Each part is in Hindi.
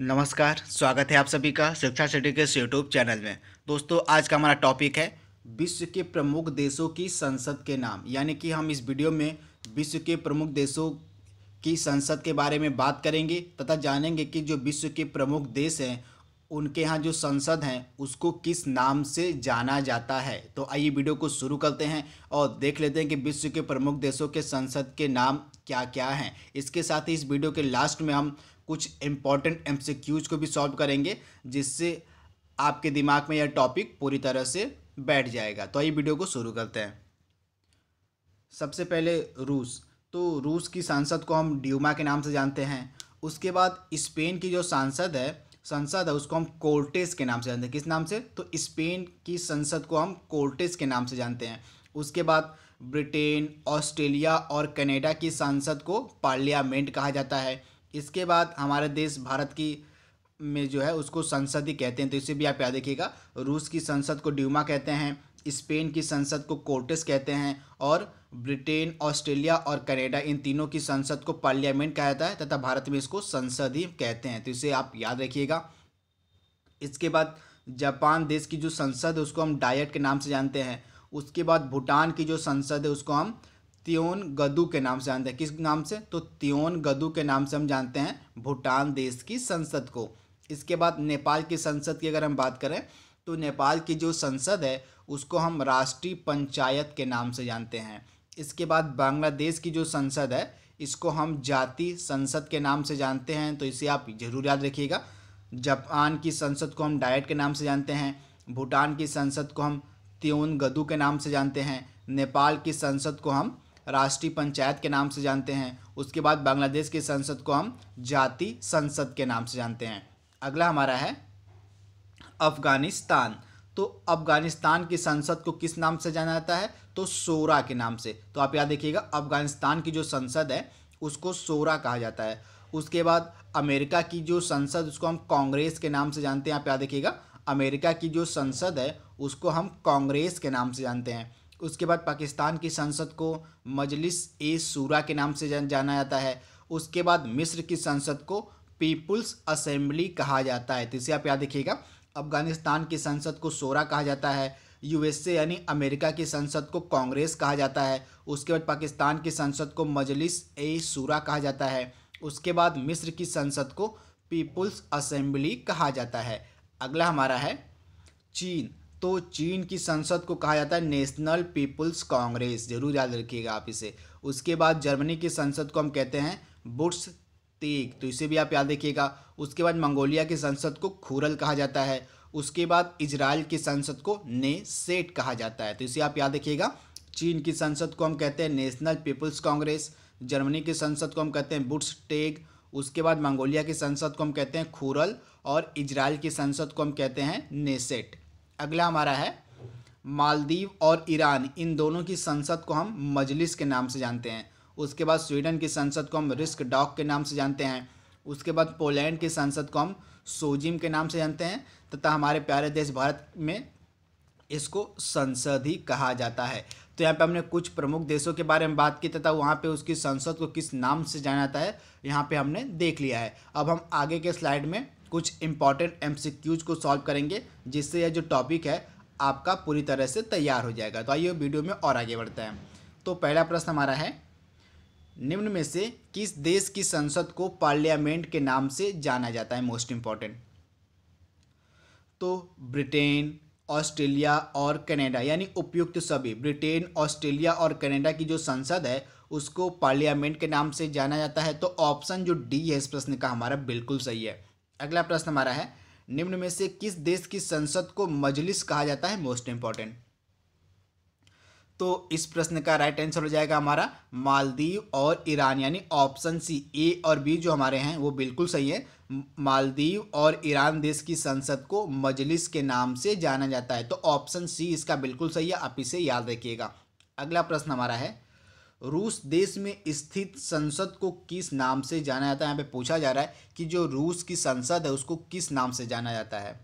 नमस्कार स्वागत है आप सभी का शिक्षा सिटी के यूट्यूब चैनल में दोस्तों आज का हमारा टॉपिक है विश्व के प्रमुख देशों की संसद के नाम यानी कि हम इस वीडियो में विश्व के प्रमुख देशों की संसद के बारे में बात करेंगे तथा जानेंगे कि जो विश्व के प्रमुख देश हैं उनके यहाँ जो संसद हैं उसको किस नाम से जाना जाता है तो आइए वीडियो को शुरू करते हैं और देख लेते हैं कि विश्व के प्रमुख देशों के संसद के नाम क्या क्या हैं इसके साथ ही इस वीडियो के लास्ट में हम कुछ इम्पॉर्टेंट एम को भी सॉल्व करेंगे जिससे आपके दिमाग में यह टॉपिक पूरी तरह से बैठ जाएगा तो ये वीडियो को शुरू करते हैं सबसे पहले रूस तो रूस की सांसद को हम ड्यूमा के नाम से जानते हैं उसके बाद स्पेन की जो सांसद है संसद है उसको हम कोर्टेस के नाम से जानते हैं किस नाम से तो स्पेन की संसद को हम कोर्टेस के नाम से जानते हैं उसके बाद ब्रिटेन ऑस्ट्रेलिया और कनाडा की सांसद को पार्लियामेंट कहा जाता है इसके बाद हमारे देश भारत की में जो है उसको संसद ही कहते हैं तो इसे भी आप याद रखिएगा रूस की संसद को ड्यूमा कहते हैं स्पेन की संसद को कोर्टेस कहते हैं और ब्रिटेन ऑस्ट्रेलिया और कनाडा इन तीनों की संसद को पार्लियामेंट कहा जाता है तथा भारत में इसको संसद ही कहते हैं तो इसे आप याद रखिएगा इसके बाद जापान देश की जो संसद है उसको हम डायट के नाम से जानते हैं उसके बाद भूटान की जो संसद है उसको हम त्योन गदू के नाम से जानते हैं किस नाम से तो त्योन गदू के नाम से हम जानते हैं भूटान देश की संसद को इसके बाद नेपाल की संसद की अगर हम बात करें तो नेपाल की जो संसद है उसको हम राष्ट्रीय पंचायत के नाम से जानते हैं इसके बाद बांग्लादेश की जो संसद है इसको हम जाति संसद के नाम से जानते हैं तो इसे आप जरूर याद रखिएगा जापान की संसद को हम डायट के नाम से जानते हैं भूटान की संसद को हम त्योन गदू के नाम से जानते हैं नेपाल की संसद को हम राष्ट्रीय पंचायत के नाम से जानते हैं उसके बाद बांग्लादेश की संसद को हम जाति संसद के नाम से जानते हैं अगला हमारा है अफ़गानिस्तान तो अफ़गानिस्तान की संसद को किस नाम से जाना जाता है तो सोरा के नाम से तो आप याद देखिएगा अफ़गानिस्तान की जो संसद है उसको सोरा कहा जाता है उसके बाद अमेरिका की जो संसद उसको हम कांग्रेस के नाम से जानते हैं आप याद देखिएगा अमेरिका की जो संसद है उसको हम कांग्रेस के नाम से जानते हैं उसके बाद पाकिस्तान की संसद को मजलिस ए सूरा के नाम से जाना जाता है उसके बाद मिस्र की संसद को पीपुल्स असेंबली कहा जाता है तो इसे आप याद रखिएगा अफगानिस्तान की संसद को सोरा कहा जाता है यूएसए यानी अमेरिका की संसद को कांग्रेस कहा जाता है उसके बाद पाकिस्तान की संसद को मजलिस ए सूरा कहा जाता है उसके बाद मिस्र की संसद को पीपुल्स असेंबली कहा जाता है अगला हमारा है चीन तो चीन की संसद को कहा जाता है नेशनल पीपल्स कांग्रेस जरूर याद रखिएगा आप इसे उसके बाद जर्मनी की संसद को हम कहते हैं बुट्स तीक तो इसे भी आप याद रखिएगा उसके बाद मंगोलिया की संसद को खुरल कहा जाता है उसके बाद इजराइल की संसद को ने सेट कहा जाता है तो इसे आप याद रखिएगा चीन की संसद को हम कहते हैं नेशनल पीपल्स कांग्रेस जर्मनी की संसद को हम कहते हैं बुट्स टेग उसके बाद मंगोलिया की संसद को हम कहते हैं खुरल और इजराइल की संसद को हम कहते हैं नेसेट अगला हमारा है मालदीव और ईरान इन दोनों की संसद को हम मजलिस के नाम से जानते हैं उसके बाद स्वीडन की संसद को हम रिस्क डॉक के नाम से जानते हैं उसके बाद पोलैंड की संसद को हम सोजिम के नाम से जानते हैं तथा हमारे प्यारे देश भारत में इसको संसद ही कहा जाता है तो यहाँ पे हमने कुछ प्रमुख देशों के बारे में बात की तथा वहाँ पे उसकी संसद को किस नाम से जाना जाता है यहाँ पे हमने देख लिया है अब हम आगे के स्लाइड में कुछ इंपॉर्टेंट एम को सॉल्व करेंगे जिससे यह जो टॉपिक है आपका पूरी तरह से तैयार हो जाएगा तो आइए वीडियो में और आगे बढ़ते हैं तो पहला प्रश्न हमारा है निम्न में से किस देश की संसद को पार्लियामेंट के नाम से जाना जाता है मोस्ट इम्पॉर्टेंट तो ब्रिटेन ऑस्ट्रेलिया और कनाडा यानी उपयुक्त सभी ब्रिटेन ऑस्ट्रेलिया और कनाडा की जो संसद है उसको पार्लियामेंट के नाम से जाना जाता है तो ऑप्शन जो डी है इस प्रश्न का हमारा बिल्कुल सही है अगला प्रश्न हमारा है निम्न में से किस देश की संसद को मजलिस कहा जाता है मोस्ट इंपॉर्टेंट तो इस प्रश्न का राइट आंसर हो जाएगा हमारा मालदीव और ईरान यानी ऑप्शन सी ए और बी जो हमारे हैं वो बिल्कुल सही है मालदीव और ईरान देश की संसद को मजलिस के नाम से जाना जाता है तो ऑप्शन सी इसका बिल्कुल सही है आप इसे याद रखिएगा अगला प्रश्न हमारा है रूस देश में स्थित संसद को किस नाम से जाना जाता है यहाँ पे पूछा जा रहा है कि जो रूस की संसद है उसको किस नाम से जाना जाता है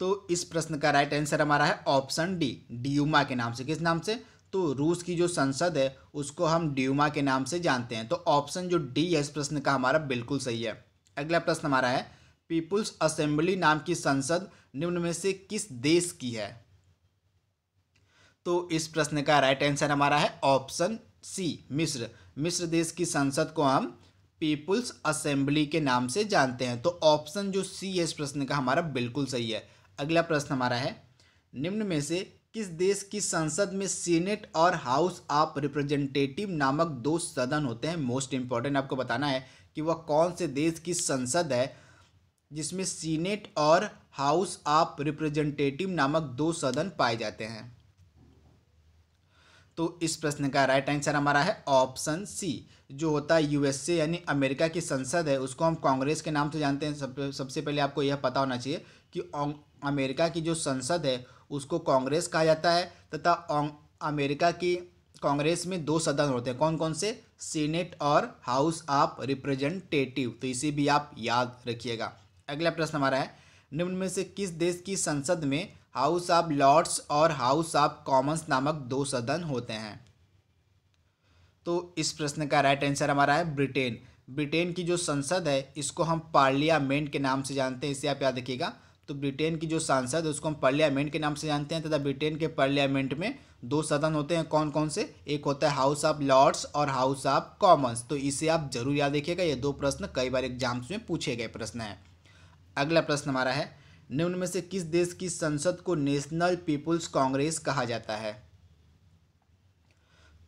तो इस प्रश्न का राइट आंसर हमारा है ऑप्शन डी डीयूमा के नाम से किस नाम से तो रूस की जो संसद है उसको हम ड्यूमा के नाम से जानते हैं तो ऑप्शन जो डी है इस प्रश्न का हमारा बिल्कुल सही है अगला प्रश्न हमारा है पीपुल्स असेंबली नाम की संसद निम्न में से किस देश की है तो इस प्रश्न का राइट आंसर हमारा है ऑप्शन सी मिस्र मिस्र देश की संसद को हम पीपुल्स असेंबली के नाम से जानते हैं तो ऑप्शन जो सी है इस प्रश्न का हमारा बिल्कुल सही है अगला प्रश्न हमारा है निम्न में से किस देश की संसद में सीनेट और हाउस ऑफ रिप्रेजेंटेटिव नामक दो सदन होते हैं मोस्ट इंपॉर्टेंट आपको बताना है कि वह कौन से देश की संसद है जिसमें सीनेट और हाउस ऑफ रिप्रेजेंटेटिव नामक दो सदन पाए जाते हैं तो इस प्रश्न का राइट आंसर हमारा है ऑप्शन सी जो होता है यूएसए यानी अमेरिका की संसद है उसको हम कांग्रेस के नाम से जानते हैं सब सबसे पहले आपको यह पता होना चाहिए कि अमेरिका की जो संसद है उसको कांग्रेस कहा जाता है तथा अमेरिका की कांग्रेस में दो सदन होते हैं कौन कौन से सीनेट और हाउस ऑफ रिप्रेजेंटेटिव तो इसे भी आप याद रखिएगा अगला प्रश्न हमारा है निम्न में से किस देश की संसद में हाउस ऑफ लॉर्ड्स और हाउस ऑफ कॉमन्स नामक दो सदन होते हैं तो इस प्रश्न का राइट आंसर हमारा है ब्रिटेन ब्रिटेन की जो संसद है इसको हम पार्लियामेंट के नाम से जानते हैं इसे आप याद रखिएगा तो ब्रिटेन की जो सांसद है उसको हम पार्लियामेंट के नाम से जानते हैं तथा ब्रिटेन के पार्लियामेंट में दो सदन होते हैं कौन कौन से एक होता है हाउस ऑफ लॉर्ड्स और हाउस ऑफ कॉमन्स तो इसे आप जरूर याद देखिएगा ये दो प्रश्न कई बार एग्जाम्स में पूछे गए प्रश्न हैं अगला प्रश्न हमारा है निम्न उनमें से किस देश की संसद को नेशनल पीपुल्स कांग्रेस कहा जाता है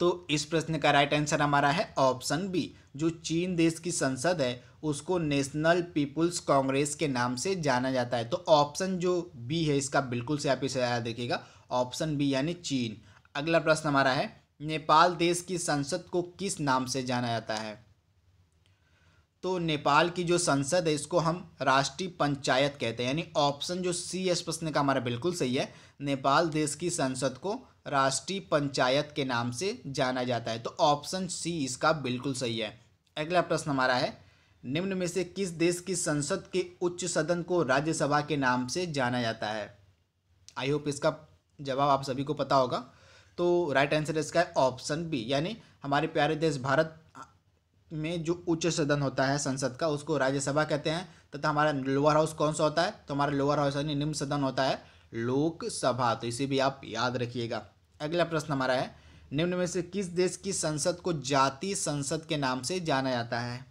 तो इस प्रश्न का राइट आंसर हमारा है ऑप्शन बी जो चीन देश की संसद है उसको नेशनल पीपुल्स कांग्रेस के नाम से जाना जाता है तो ऑप्शन जो बी है इसका बिल्कुल से आप इसे याद देखिएगा ऑप्शन बी यानी चीन अगला प्रश्न हमारा है नेपाल देश की संसद को किस नाम से जाना जाता है तो नेपाल की जो संसद है इसको हम राष्ट्रीय पंचायत कहते हैं यानी ऑप्शन जो सी एस प्रश्न का हमारा बिल्कुल सही है नेपाल देश की संसद को राष्ट्रीय पंचायत के नाम से जाना जाता है तो ऑप्शन सी इसका बिल्कुल सही है अगला प्रश्न हमारा है निम्न में से किस देश की संसद के उच्च सदन को राज्यसभा के नाम से जाना जाता है आई होप इसका जवाब आप सभी को पता होगा तो राइट आंसर इसका है ऑप्शन बी यानी हमारे प्यारे देश भारत में जो उच्च सदन होता है संसद का उसको राज्यसभा कहते हैं तथा हमारा लोअर हाउस कौन सा होता है तो हमारा लोअर हाउस यानी निम्न सदन होता है लोकसभा तो इसे भी आप याद रखिएगा अगला प्रश्न हमारा है निम्न में से किस देश की संसद को जाति संसद के नाम से जाना जाता है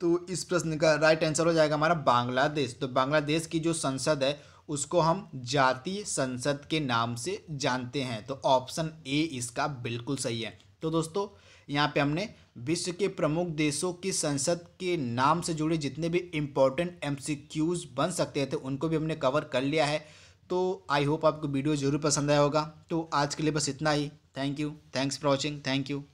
तो इस प्रश्न का राइट आंसर हो जाएगा हमारा बांग्लादेश तो बांग्लादेश की जो संसद है उसको हम जाति संसद के नाम से जानते हैं तो ऑप्शन ए इसका बिल्कुल सही है तो दोस्तों यहाँ पे हमने विश्व के प्रमुख देशों की संसद के नाम से जुड़े जितने भी इम्पोर्टेंट एम बन सकते थे तो उनको भी हमने कवर कर लिया है तो आई होप आपको वीडियो जरूर पसंद आया होगा तो आज के लिए बस इतना ही thank you thanks for watching thank you